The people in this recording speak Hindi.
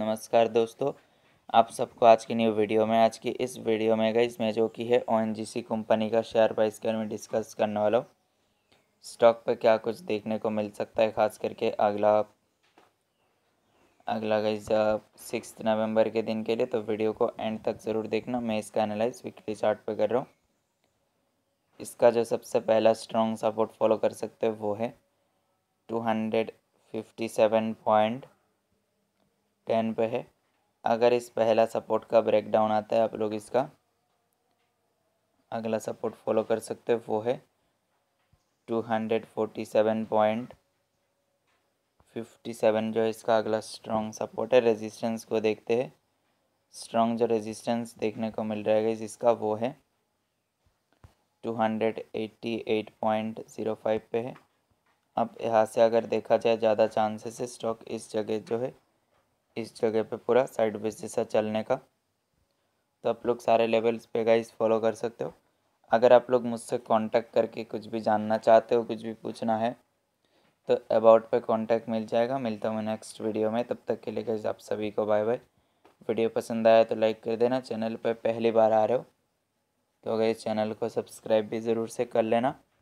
नमस्कार दोस्तों आप सबको आज की न्यू वीडियो में आज की इस वीडियो में गई मैं जो कि है ओ कंपनी का शेयर प्राइस के बारे में डिस्कस करने वाला हूँ स्टॉक पर क्या कुछ देखने को मिल सकता है खास करके अगला अगला गाइस सिक्स नवंबर के दिन के लिए तो वीडियो को एंड तक ज़रूर देखना मैं इसका एनालाइज वीकली चार्ट कर रहा हूँ इसका जो सबसे पहला स्ट्रॉन्ग सपोर्ट फॉलो कर सकते हो वो है two hundred fifty seven point ten पे है अगर इस पहला सपोर्ट का ब्रेकडाउन आता है आप लोग इसका अगला सपोर्ट फॉलो कर सकते हो वो है two hundred forty seven point fifty seven जो है इसका अगला स्ट्रॉन्ग सपोर्ट है रेजिस्टेंस को देखते हैं स्ट्रॉन्ग जो रेजिस्टेंस देखने को मिल रहा है जिसका वो है two hundred eighty eight point zero five पे है अब यहाँ से अगर देखा जाए ज़्यादा चांसेस है स्टॉक इस जगह जो है इस जगह पे पूरा साइड बेस जैसा चलने का तो आप लोग सारे लेवल्स पे गाइस फॉलो कर सकते हो अगर आप लोग मुझसे कांटेक्ट करके कुछ भी जानना चाहते हो कुछ भी पूछना है तो अबाउट पे कांटेक्ट मिल जाएगा मिलता हूँ नेक्स्ट वीडियो में तब तक के लिए गाइस आप सभी को बाय बाय वीडियो पसंद आया तो लाइक कर देना चैनल पर पहली बार आ रहे हो तो गाइस चैनल को सब्सक्राइब भी ज़रूर से कर लेना